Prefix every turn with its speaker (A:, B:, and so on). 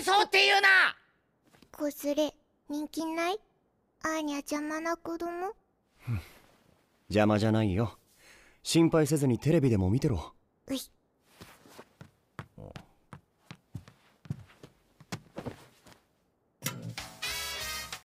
A: 体操っていうな子連れ人気ないアーニャ邪魔な子供
B: 邪魔じゃないよ心配せずにテレビでも見てろ
A: うい